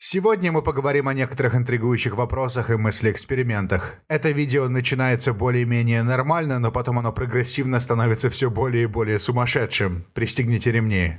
Сегодня мы поговорим о некоторых интригующих вопросах и мыслеэкспериментах. Это видео начинается более-менее нормально, но потом оно прогрессивно становится все более и более сумасшедшим. Пристегните ремни.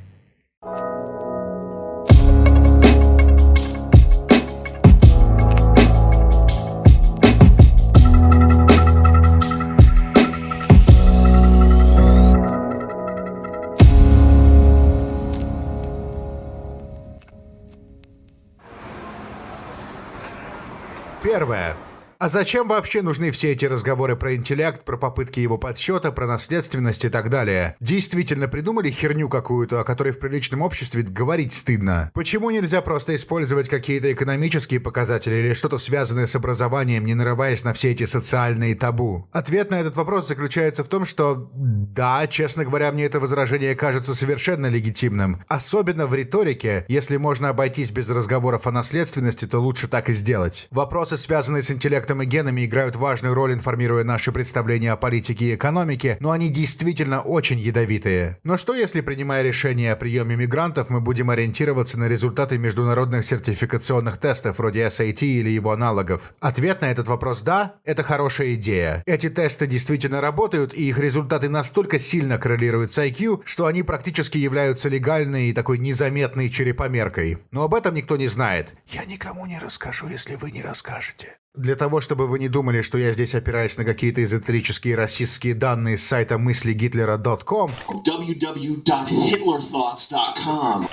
первое. А зачем вообще нужны все эти разговоры про интеллект, про попытки его подсчета, про наследственность и так далее? Действительно придумали херню какую-то, о которой в приличном обществе говорить стыдно. Почему нельзя просто использовать какие-то экономические показатели или что-то связанное с образованием, не нарываясь на все эти социальные табу? Ответ на этот вопрос заключается в том, что да, честно говоря, мне это возражение кажется совершенно легитимным. Особенно в риторике, если можно обойтись без разговоров о наследственности, то лучше так и сделать. Вопросы, связанные с интеллектом интеллектом и генами играют важную роль, информируя наши представления о политике и экономике, но они действительно очень ядовитые. Но что если, принимая решение о приеме мигрантов, мы будем ориентироваться на результаты международных сертификационных тестов вроде SAT или его аналогов? Ответ на этот вопрос «да» — это хорошая идея. Эти тесты действительно работают, и их результаты настолько сильно коррелируют с IQ, что они практически являются легальной и такой незаметной черепомеркой. Но об этом никто не знает. «Я никому не расскажу, если вы не расскажете». Для того, чтобы вы не думали, что я здесь опираюсь на какие-то эзотерические российские данные с сайта мысли Гитлера.com,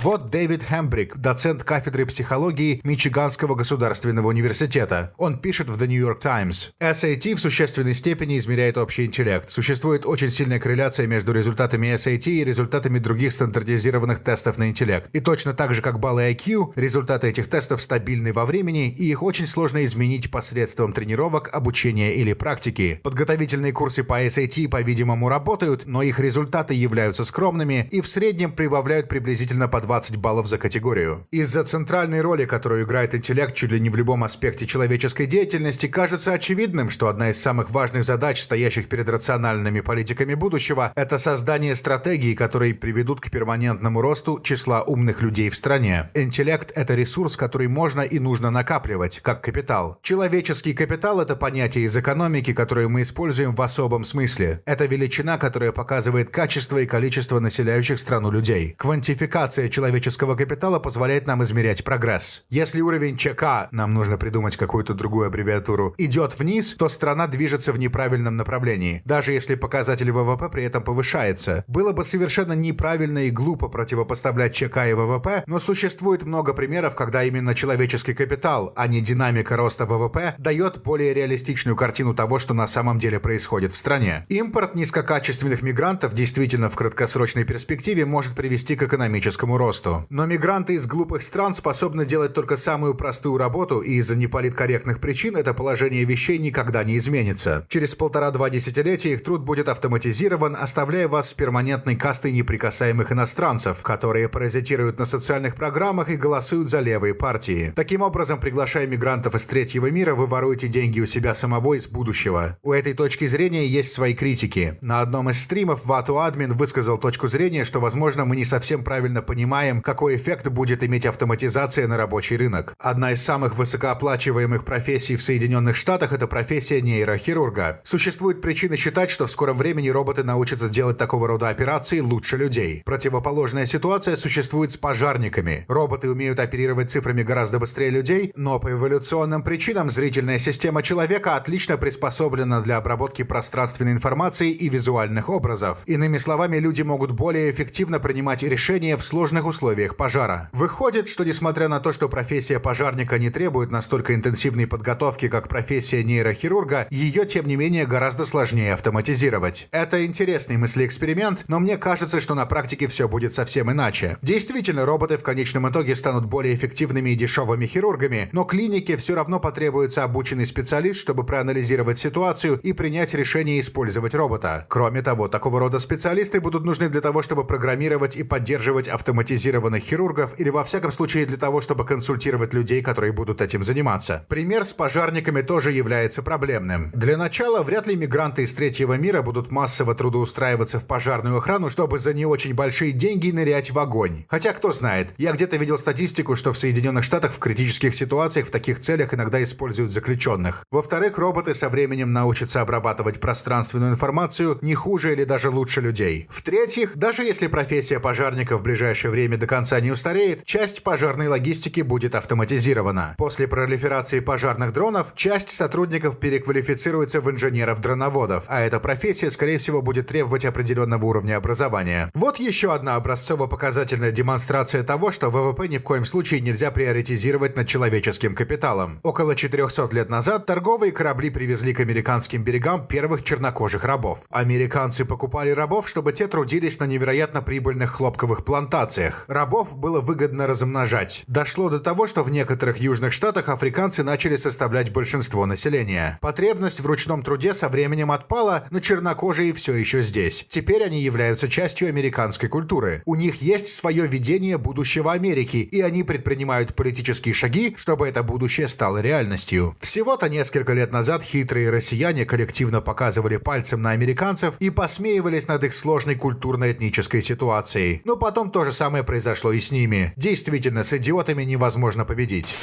вот Дэвид Хэмбрик, доцент кафедры психологии Мичиганского государственного университета. Он пишет в The New York Times. SAT в существенной степени измеряет общий интеллект. Существует очень сильная корреляция между результатами SAT и результатами других стандартизированных тестов на интеллект. И точно так же, как баллы IQ, результаты этих тестов стабильны во времени, и их очень сложно изменить по посредством тренировок, обучения или практики. Подготовительные курсы по SAT, по-видимому, работают, но их результаты являются скромными и в среднем прибавляют приблизительно по 20 баллов за категорию. Из-за центральной роли, которую играет интеллект чуть ли не в любом аспекте человеческой деятельности, кажется очевидным, что одна из самых важных задач, стоящих перед рациональными политиками будущего, это создание стратегии, которые приведут к перманентному росту числа умных людей в стране. Интеллект – это ресурс, который можно и нужно накапливать, как капитал. Человек Человеческий капитал – это понятие из экономики, которое мы используем в особом смысле. Это величина, которая показывает качество и количество населяющих страну людей. Квантификация человеческого капитала позволяет нам измерять прогресс. Если уровень ЧК, нам нужно придумать какую-то другую аббревиатуру, идет вниз, то страна движется в неправильном направлении, даже если показатель ВВП при этом повышается. Было бы совершенно неправильно и глупо противопоставлять ЧК и ВВП, но существует много примеров, когда именно человеческий капитал, а не динамика роста ВВП, ВВП дает более реалистичную картину того, что на самом деле происходит в стране. Импорт низкокачественных мигрантов действительно в краткосрочной перспективе может привести к экономическому росту. Но мигранты из глупых стран способны делать только самую простую работу, и из-за неполиткорректных причин это положение вещей никогда не изменится. Через полтора-два десятилетия их труд будет автоматизирован, оставляя вас с перманентной кастой неприкасаемых иностранцев, которые паразитируют на социальных программах и голосуют за левые партии. Таким образом, приглашая мигрантов из третьего мира, вы воруете деньги у себя самого из будущего. У этой точки зрения есть свои критики. На одном из стримов Вату Админ высказал точку зрения, что, возможно, мы не совсем правильно понимаем, какой эффект будет иметь автоматизация на рабочий рынок. Одна из самых высокооплачиваемых профессий в Соединенных Штатах – это профессия нейрохирурга. Существует причина считать, что в скором времени роботы научатся делать такого рода операции лучше людей. Противоположная ситуация существует с пожарниками. Роботы умеют оперировать цифрами гораздо быстрее людей, но по эволюционным причинам зрители зрительная система человека отлично приспособлена для обработки пространственной информации и визуальных образов. Иными словами, люди могут более эффективно принимать решения в сложных условиях пожара. Выходит, что несмотря на то, что профессия пожарника не требует настолько интенсивной подготовки, как профессия нейрохирурга, ее, тем не менее, гораздо сложнее автоматизировать. Это интересный мыслеэксперимент, но мне кажется, что на практике все будет совсем иначе. Действительно, роботы в конечном итоге станут более эффективными и дешевыми хирургами, но клинике все равно потребуется требуется обученный специалист, чтобы проанализировать ситуацию и принять решение использовать робота. Кроме того, такого рода специалисты будут нужны для того, чтобы программировать и поддерживать автоматизированных хирургов или во всяком случае для того, чтобы консультировать людей, которые будут этим заниматься. Пример с пожарниками тоже является проблемным. Для начала, вряд ли мигранты из третьего мира будут массово трудоустраиваться в пожарную охрану, чтобы за не очень большие деньги нырять в огонь. Хотя, кто знает, я где-то видел статистику, что в Соединенных Штатах в критических ситуациях в таких целях иногда используют используют заключенных. Во-вторых, роботы со временем научатся обрабатывать пространственную информацию не хуже или даже лучше людей. В-третьих, даже если профессия пожарника в ближайшее время до конца не устареет, часть пожарной логистики будет автоматизирована. После пролиферации пожарных дронов, часть сотрудников переквалифицируется в инженеров-дроноводов, а эта профессия, скорее всего, будет требовать определенного уровня образования. Вот еще одна образцово-показательная демонстрация того, что ВВП ни в коем случае нельзя приоритизировать над человеческим капиталом. Около 4 300 лет назад торговые корабли привезли к американским берегам первых чернокожих рабов. Американцы покупали рабов, чтобы те трудились на невероятно прибыльных хлопковых плантациях. Рабов было выгодно размножать. Дошло до того, что в некоторых южных штатах африканцы начали составлять большинство населения. Потребность в ручном труде со временем отпала, но чернокожие все еще здесь. Теперь они являются частью американской культуры. У них есть свое видение будущего Америки, и они предпринимают политические шаги, чтобы это будущее стало реальностью. Россию. Всего-то несколько лет назад хитрые россияне коллективно показывали пальцем на американцев и посмеивались над их сложной культурно-этнической ситуацией. Но потом то же самое произошло и с ними. Действительно, с идиотами невозможно победить.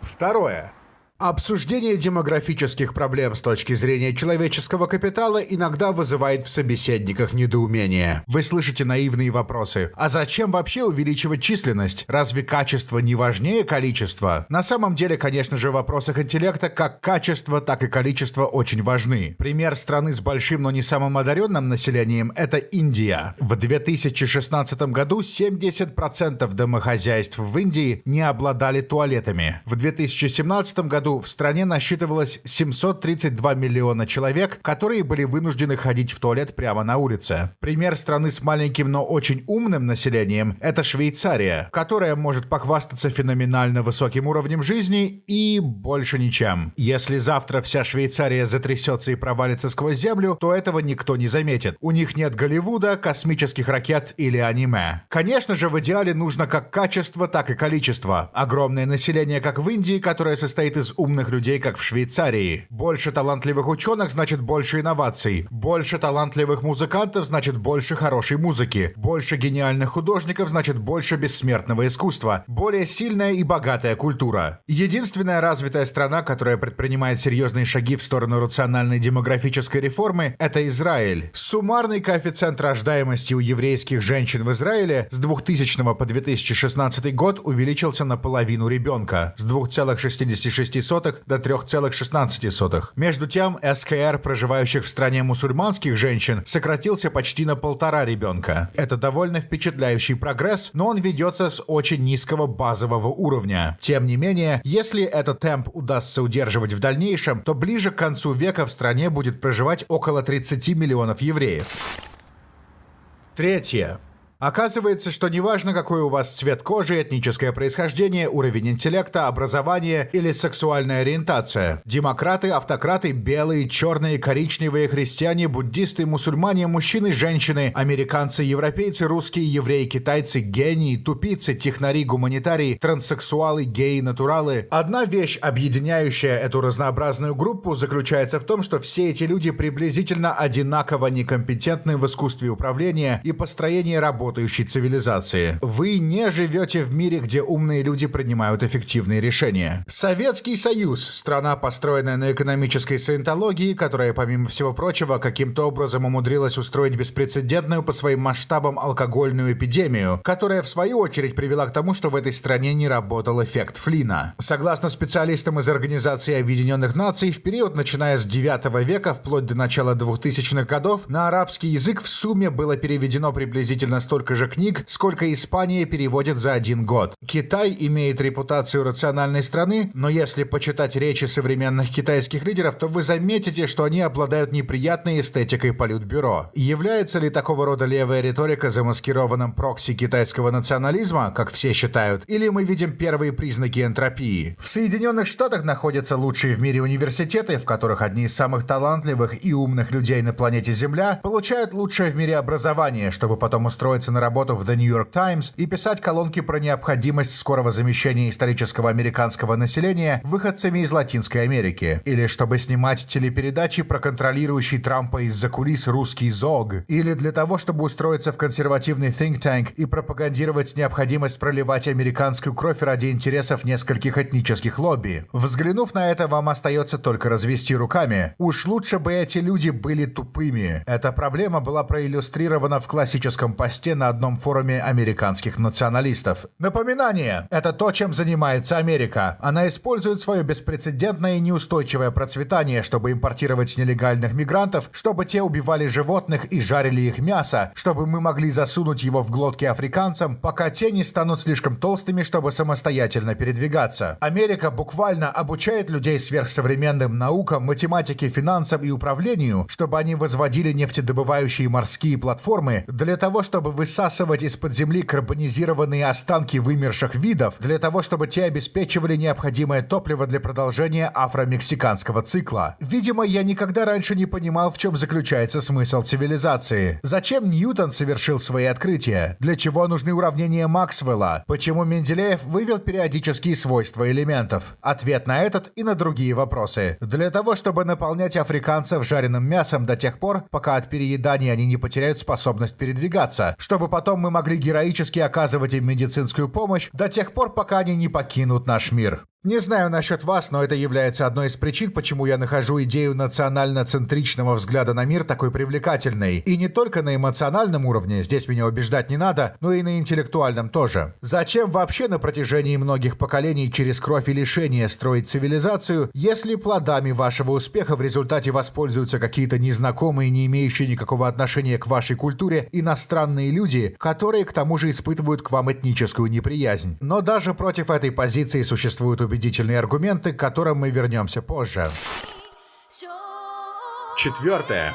Второе. Обсуждение демографических проблем с точки зрения человеческого капитала иногда вызывает в собеседниках недоумение. Вы слышите наивные вопросы. А зачем вообще увеличивать численность? Разве качество не важнее количества? На самом деле, конечно же, в вопросах интеллекта как качество, так и количество очень важны. Пример страны с большим, но не самым одаренным населением – это Индия. В 2016 году 70% домохозяйств в Индии не обладали туалетами. В 2017 году в стране насчитывалось 732 миллиона человек, которые были вынуждены ходить в туалет прямо на улице. Пример страны с маленьким, но очень умным населением – это Швейцария, которая может похвастаться феноменально высоким уровнем жизни и больше ничем. Если завтра вся Швейцария затрясется и провалится сквозь землю, то этого никто не заметит. У них нет Голливуда, космических ракет или аниме. Конечно же, в идеале нужно как качество, так и количество. Огромное население, как в Индии, которое состоит из умных людей, как в Швейцарии. Больше талантливых ученых, значит больше инноваций. Больше талантливых музыкантов, значит больше хорошей музыки. Больше гениальных художников, значит больше бессмертного искусства. Более сильная и богатая культура. Единственная развитая страна, которая предпринимает серьезные шаги в сторону рациональной демографической реформы, это Израиль. Суммарный коэффициент рождаемости у еврейских женщин в Израиле с 2000 по 2016 год увеличился на половину ребенка с 2,66 3,6 до 3,16. Между тем, СКР проживающих в стране мусульманских женщин сократился почти на полтора ребенка. Это довольно впечатляющий прогресс, но он ведется с очень низкого базового уровня. Тем не менее, если этот темп удастся удерживать в дальнейшем, то ближе к концу века в стране будет проживать около 30 миллионов евреев. Третье. Оказывается, что неважно, какой у вас цвет кожи, этническое происхождение, уровень интеллекта, образование или сексуальная ориентация. Демократы, автократы, белые, черные, коричневые, христиане, буддисты, мусульмане, мужчины, женщины, американцы, европейцы, русские, евреи, китайцы, гении, тупицы, технари, гуманитарии, транссексуалы, геи, натуралы. Одна вещь, объединяющая эту разнообразную группу, заключается в том, что все эти люди приблизительно одинаково некомпетентны в искусстве управления и построении работы работающей цивилизации. Вы не живете в мире, где умные люди принимают эффективные решения. Советский Союз – страна, построенная на экономической саентологии, которая, помимо всего прочего, каким-то образом умудрилась устроить беспрецедентную по своим масштабам алкогольную эпидемию, которая, в свою очередь, привела к тому, что в этой стране не работал эффект Флина. Согласно специалистам из Организации Объединенных Наций, в период, начиная с 9 века вплоть до начала 2000-х годов, на арабский язык в сумме было переведено приблизительно 100 столько же книг, сколько Испания переводит за один год. Китай имеет репутацию рациональной страны, но если почитать речи современных китайских лидеров, то вы заметите, что они обладают неприятной эстетикой политбюро. Является ли такого рода левая риторика замаскированным прокси китайского национализма, как все считают, или мы видим первые признаки энтропии? В Соединенных Штатах находятся лучшие в мире университеты, в которых одни из самых талантливых и умных людей на планете Земля получают лучшее в мире образование, чтобы потом устроиться устроиться на работу в The New York Times и писать колонки про необходимость скорого замещения исторического американского населения выходцами из Латинской Америки, или чтобы снимать телепередачи про контролирующий Трампа из-за кулис русский ЗОГ, или для того, чтобы устроиться в консервативный think tank и пропагандировать необходимость проливать американскую кровь ради интересов нескольких этнических лобби. Взглянув на это, вам остается только развести руками. Уж лучше бы эти люди были тупыми. Эта проблема была проиллюстрирована в классическом посте на одном форуме американских националистов. Напоминание – это то, чем занимается Америка. Она использует свое беспрецедентное и неустойчивое процветание, чтобы импортировать нелегальных мигрантов, чтобы те убивали животных и жарили их мясо, чтобы мы могли засунуть его в глотки африканцам, пока те не станут слишком толстыми, чтобы самостоятельно передвигаться. Америка буквально обучает людей сверхсовременным наукам, математике, финансам и управлению, чтобы они возводили нефтедобывающие морские платформы для того, чтобы вы высасывать из-под земли карбонизированные останки вымерших видов для того, чтобы те обеспечивали необходимое топливо для продолжения афромексиканского цикла. Видимо, я никогда раньше не понимал, в чем заключается смысл цивилизации. Зачем Ньютон совершил свои открытия? Для чего нужны уравнения Максвелла? Почему Менделеев вывел периодические свойства элементов? Ответ на этот и на другие вопросы. Для того, чтобы наполнять африканцев жареным мясом до тех пор, пока от переедания они не потеряют способность передвигаться, что чтобы потом мы могли героически оказывать им медицинскую помощь до тех пор, пока они не покинут наш мир. Не знаю насчет вас, но это является одной из причин, почему я нахожу идею национально-центричного взгляда на мир такой привлекательной. И не только на эмоциональном уровне, здесь меня убеждать не надо, но и на интеллектуальном тоже. Зачем вообще на протяжении многих поколений через кровь и лишение строить цивилизацию, если плодами вашего успеха в результате воспользуются какие-то незнакомые, не имеющие никакого отношения к вашей культуре, иностранные люди, которые к тому же испытывают к вам этническую неприязнь? Но даже против этой позиции существуют убеждения убедительные аргументы, к которым мы вернемся позже. Четвертое.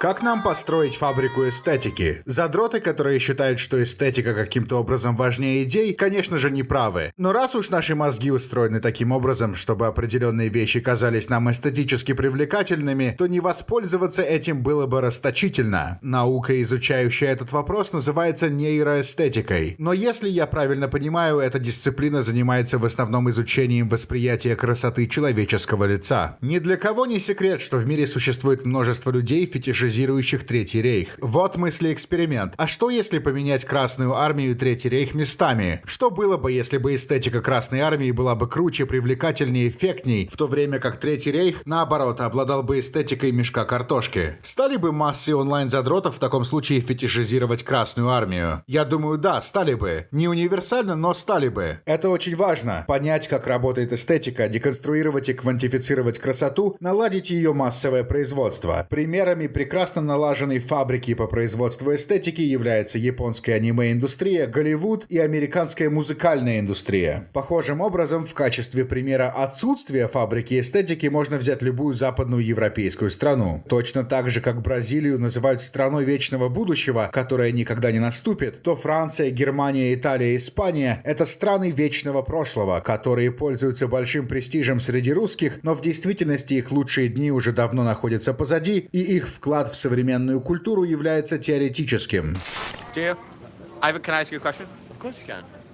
Как нам построить фабрику эстетики? Задроты, которые считают, что эстетика каким-то образом важнее идей, конечно же, не правы. Но раз уж наши мозги устроены таким образом, чтобы определенные вещи казались нам эстетически привлекательными, то не воспользоваться этим было бы расточительно. Наука, изучающая этот вопрос, называется нейроэстетикой. Но если я правильно понимаю, эта дисциплина занимается в основном изучением восприятия красоты человеческого лица. Ни для кого не секрет, что в мире существует множество людей, фетишистов шантажирующих Третий рейх. Вот мысли-эксперимент. А что если поменять Красную армию и Третий рейх местами? Что было бы, если бы эстетика Красной армии была бы круче, привлекательнее, эффектней, в то время как Третий рейх, наоборот, обладал бы эстетикой мешка картошки? Стали бы массы онлайн-задротов в таком случае фетишизировать Красную армию? Я думаю, да, стали бы. Не универсально, но стали бы. Это очень важно. Понять, как работает эстетика, деконструировать и квантифицировать красоту, наладить ее массовое производство. Примерами прекрасно прекрасно налаженной фабрики по производству эстетики является японская аниме-индустрия, Голливуд и американская музыкальная индустрия. Похожим образом, в качестве примера отсутствия фабрики эстетики можно взять любую западную европейскую страну. Точно так же, как Бразилию называют страной вечного будущего, которая никогда не наступит, то Франция, Германия, Италия и Испания – это страны вечного прошлого, которые пользуются большим престижем среди русских, но в действительности их лучшие дни уже давно находятся позади, и их вклад вклад в современную культуру является теоретическим.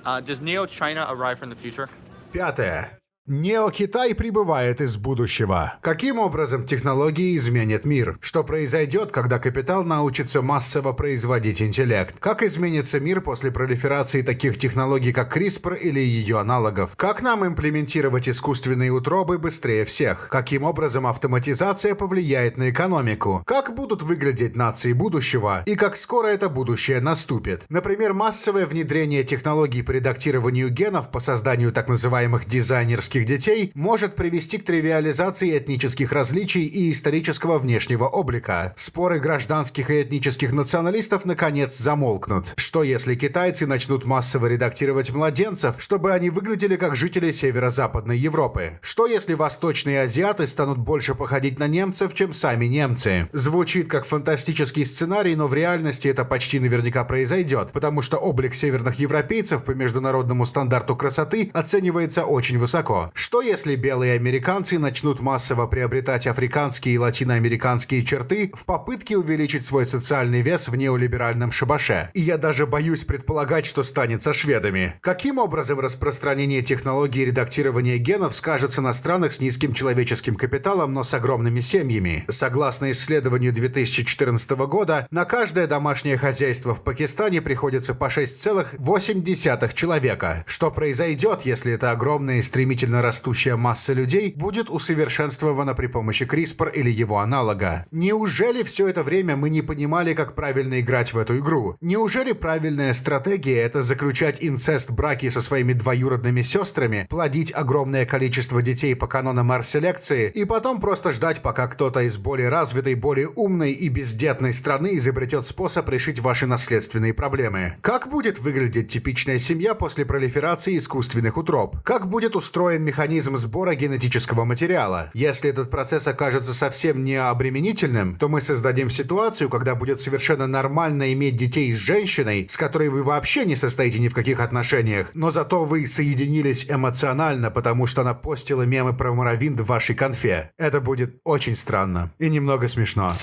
Uh, Пятое. Неокитай прибывает из будущего. Каким образом технологии изменят мир? Что произойдет, когда капитал научится массово производить интеллект? Как изменится мир после пролиферации таких технологий, как CRISPR или ее аналогов? Как нам имплементировать искусственные утробы быстрее всех? Каким образом автоматизация повлияет на экономику? Как будут выглядеть нации будущего? И как скоро это будущее наступит? Например, массовое внедрение технологий по редактированию генов по созданию так называемых дизайнерских еврейских детей может привести к тривиализации этнических различий и исторического внешнего облика. Споры гражданских и этнических националистов наконец замолкнут. Что если китайцы начнут массово редактировать младенцев, чтобы они выглядели как жители северо-западной Европы? Что если восточные азиаты станут больше походить на немцев, чем сами немцы? Звучит как фантастический сценарий, но в реальности это почти наверняка произойдет, потому что облик северных европейцев по международному стандарту красоты оценивается очень высоко. Что если белые американцы начнут массово приобретать африканские и латиноамериканские черты в попытке увеличить свой социальный вес в неолиберальном шабаше? И я даже боюсь предполагать, что станет со шведами. Каким образом распространение технологии редактирования генов скажется на странах с низким человеческим капиталом, но с огромными семьями? Согласно исследованию 2014 года, на каждое домашнее хозяйство в Пакистане приходится по 6,8 человека. Что произойдет, если это огромное и стремительно стремительно растущая масса людей будет усовершенствована при помощи CRISPR или его аналога. Неужели все это время мы не понимали, как правильно играть в эту игру? Неужели правильная стратегия — это заключать инцест-браки со своими двоюродными сестрами, плодить огромное количество детей по канонам арселекции и потом просто ждать, пока кто-то из более развитой, более умной и бездетной страны изобретет способ решить ваши наследственные проблемы? Как будет выглядеть типичная семья после пролиферации искусственных утроб? Как будет устроен механизм сбора генетического материала. Если этот процесс окажется совсем не обременительным, то мы создадим ситуацию, когда будет совершенно нормально иметь детей с женщиной, с которой вы вообще не состоите ни в каких отношениях, но зато вы соединились эмоционально, потому что она постила мемы про муравин в вашей конфе. Это будет очень странно и немного смешно.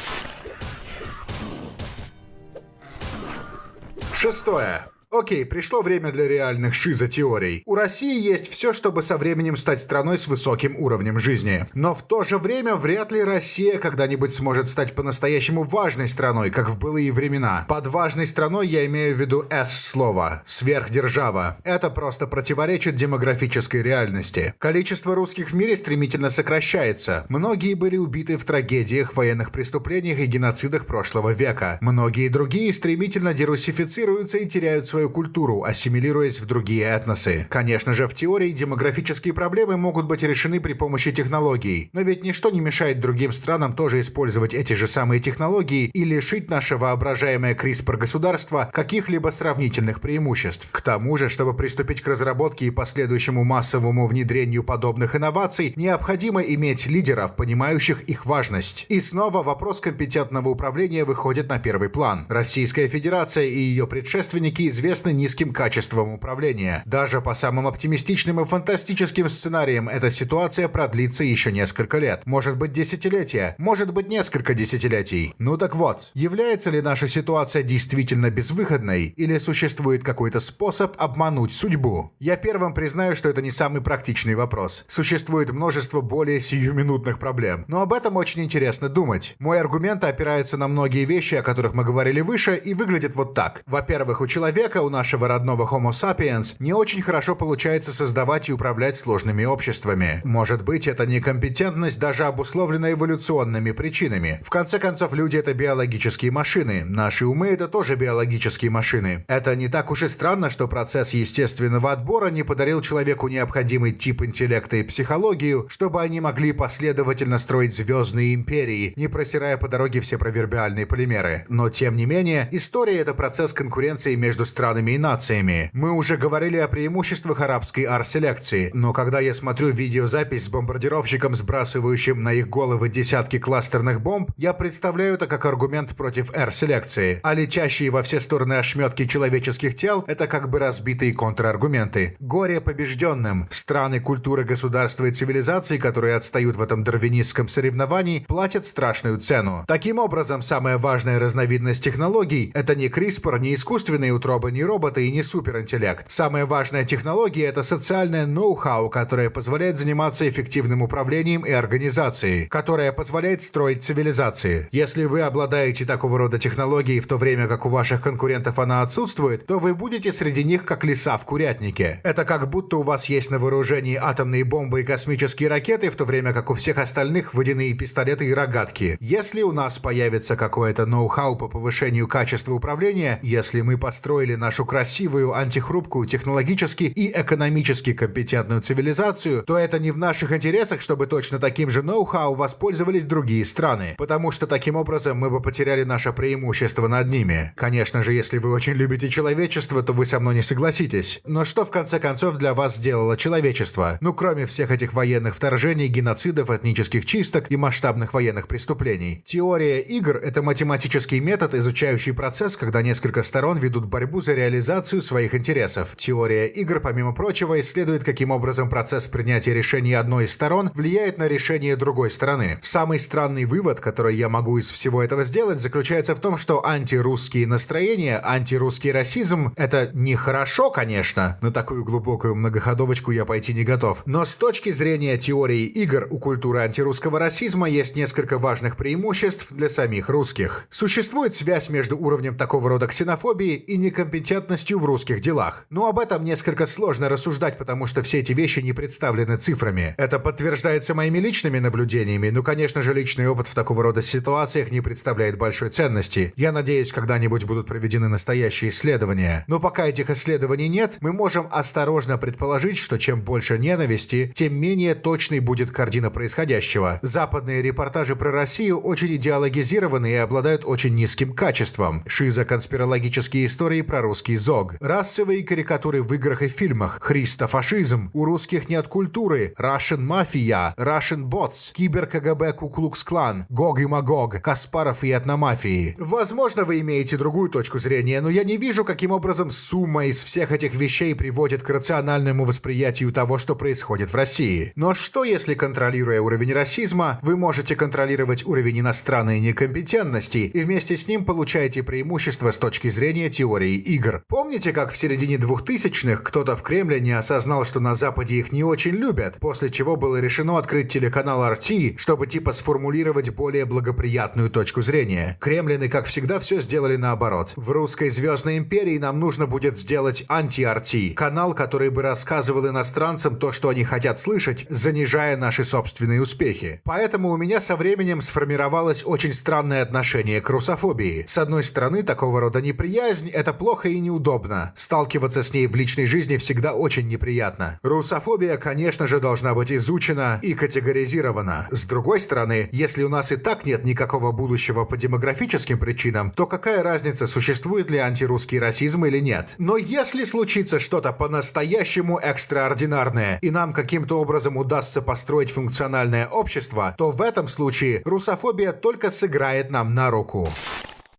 Шестое. Окей, пришло время для реальных шизотеорий. У России есть все, чтобы со временем стать страной с высоким уровнем жизни. Но в то же время вряд ли Россия когда-нибудь сможет стать по-настоящему важной страной, как в былые времена. Под важной страной я имею в виду S-слово – сверхдержава. Это просто противоречит демографической реальности. Количество русских в мире стремительно сокращается. Многие были убиты в трагедиях, военных преступлениях и геноцидах прошлого века. Многие другие стремительно дерусифицируются и теряют свою свою культуру, ассимилируясь в другие этносы. Конечно же, в теории демографические проблемы могут быть решены при помощи технологий, но ведь ничто не мешает другим странам тоже использовать эти же самые технологии и лишить наше воображаемое CRISPR государство каких-либо сравнительных преимуществ. К тому же, чтобы приступить к разработке и последующему массовому внедрению подобных инноваций, необходимо иметь лидеров, понимающих их важность. И снова вопрос компетентного управления выходит на первый план. Российская Федерация и ее предшественники известны известны низким качеством управления. Даже по самым оптимистичным и фантастическим сценариям эта ситуация продлится еще несколько лет. Может быть десятилетия, может быть несколько десятилетий. Ну так вот, является ли наша ситуация действительно безвыходной или существует какой-то способ обмануть судьбу? Я первым признаю, что это не самый практичный вопрос. Существует множество более сиюминутных проблем. Но об этом очень интересно думать. Мой аргумент опирается на многие вещи, о которых мы говорили выше, и выглядит вот так. Во-первых, у человека у нашего родного Homo sapiens не очень хорошо получается создавать и управлять сложными обществами. Может быть, эта некомпетентность даже обусловлена эволюционными причинами. В конце концов, люди — это биологические машины. Наши умы — это тоже биологические машины. Это не так уж и странно, что процесс естественного отбора не подарил человеку необходимый тип интеллекта и психологию, чтобы они могли последовательно строить звездные империи, не просирая по дороге все провербиальные полимеры. Но, тем не менее, история — это процесс конкуренции между странами странами и нациями. Мы уже говорили о преимуществах арабской арселекции, но когда я смотрю видеозапись с бомбардировщиком, сбрасывающим на их головы десятки кластерных бомб, я представляю это как аргумент против R-селекции. А летящие во все стороны ошметки человеческих тел – это как бы разбитые контраргументы. Горе побежденным. Страны, культуры, государства и цивилизации, которые отстают в этом дарвинистском соревновании, платят страшную цену. Таким образом, самая важная разновидность технологий – это не CRISPR, не искусственные утробы, не роботы и не суперинтеллект. Самая важная технология – это социальное ноу-хау, которое позволяет заниматься эффективным управлением и организацией, которое позволяет строить цивилизации. Если вы обладаете такого рода технологией в то время, как у ваших конкурентов она отсутствует, то вы будете среди них как леса в курятнике. Это как будто у вас есть на вооружении атомные бомбы и космические ракеты, в то время как у всех остальных водяные пистолеты и рогатки. Если у нас появится какое-то ноу-хау по повышению качества управления, если мы построили нашу красивую, антихрупкую, технологически и экономически компетентную цивилизацию, то это не в наших интересах, чтобы точно таким же ноу-хау воспользовались другие страны, потому что таким образом мы бы потеряли наше преимущество над ними. Конечно же, если вы очень любите человечество, то вы со мной не согласитесь. Но что в конце концов для вас сделало человечество? Ну кроме всех этих военных вторжений, геноцидов, этнических чисток и масштабных военных преступлений. Теория игр – это математический метод, изучающий процесс, когда несколько сторон ведут борьбу за за реализацию своих интересов. Теория игр, помимо прочего, исследует, каким образом процесс принятия решений одной из сторон влияет на решение другой стороны. Самый странный вывод, который я могу из всего этого сделать, заключается в том, что антирусские настроения, антирусский расизм — это нехорошо, конечно, на такую глубокую многоходовочку я пойти не готов. Но с точки зрения теории игр у культуры антирусского расизма есть несколько важных преимуществ для самих русских. Существует связь между уровнем такого рода ксенофобии и некомпетентностью приоритетностью в русских делах. Но ну, об этом несколько сложно рассуждать, потому что все эти вещи не представлены цифрами. Это подтверждается моими личными наблюдениями, но, конечно же, личный опыт в такого рода ситуациях не представляет большой ценности. Я надеюсь, когда-нибудь будут проведены настоящие исследования. Но пока этих исследований нет, мы можем осторожно предположить, что чем больше ненависти, тем менее точной будет картина происходящего. Западные репортажи про Россию очень идеологизированы и обладают очень низким качеством. Шиза конспирологические истории про русский ЗОГ. Расовые карикатуры в играх и фильмах. Христофашизм. У русских нет культуры. Russian Mafia. Russian Bots. Кибер-КГБ Куклукс-клан. Гог и Магог. Каспаров и этномафии. Возможно, вы имеете другую точку зрения, но я не вижу, каким образом сумма из всех этих вещей приводит к рациональному восприятию того, что происходит в России. Но что, если, контролируя уровень расизма, вы можете контролировать уровень иностранной некомпетентности и вместе с ним получаете преимущество с точки зрения теории игр? игр. Помните, как в середине 2000-х кто-то в Кремле не осознал, что на Западе их не очень любят, после чего было решено открыть телеканал RT, чтобы типа сформулировать более благоприятную точку зрения. Кремлины, как всегда, все сделали наоборот. В русской «Звездной империи» нам нужно будет сделать анти-RT, канал, который бы рассказывал иностранцам то, что они хотят слышать, занижая наши собственные успехи. Поэтому у меня со временем сформировалось очень странное отношение к русофобии. С одной стороны, такого рода неприязнь – это плохо и неудобно. Сталкиваться с ней в личной жизни всегда очень неприятно. Русофобия, конечно же, должна быть изучена и категоризирована. С другой стороны, если у нас и так нет никакого будущего по демографическим причинам, то какая разница, существует ли антирусский расизм или нет? Но если случится что-то по-настоящему экстраординарное, и нам каким-то образом удастся построить функциональное общество, то в этом случае русофобия только сыграет нам на руку.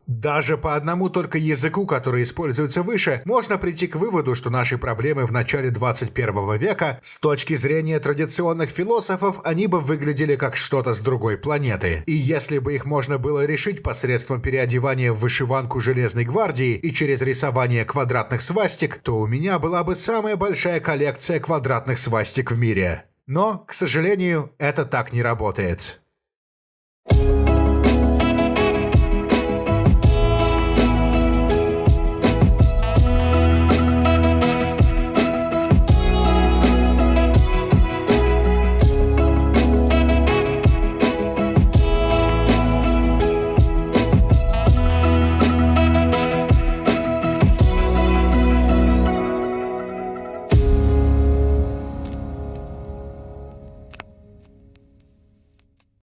Даже по одному только языку, который используется выше, можно прийти к выводу, что наши проблемы в начале 21 века, с точки зрения традиционных философов, они бы выглядели как что-то с другой планеты. И если бы их можно было решить посредством переодевания в вышиванку Железной Гвардии и через рисование квадратных свастик, то у меня была бы самая большая коллекция квадратных свастик в мире. Но, к сожалению, это так не работает.